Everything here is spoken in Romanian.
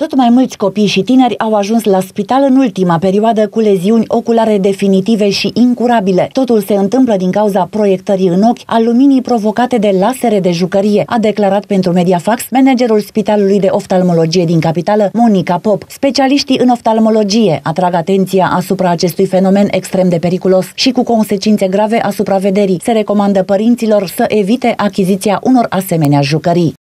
Tot mai mulți copii și tineri au ajuns la spital în ultima perioadă cu leziuni oculare definitive și incurabile. Totul se întâmplă din cauza proiectării în ochi a luminii provocate de lasere de jucărie, a declarat pentru Mediafax managerul Spitalului de Oftalmologie din capitală, Monica Pop. Specialiștii în oftalmologie atrag atenția asupra acestui fenomen extrem de periculos și cu consecințe grave asupra vederii. Se recomandă părinților să evite achiziția unor asemenea jucării.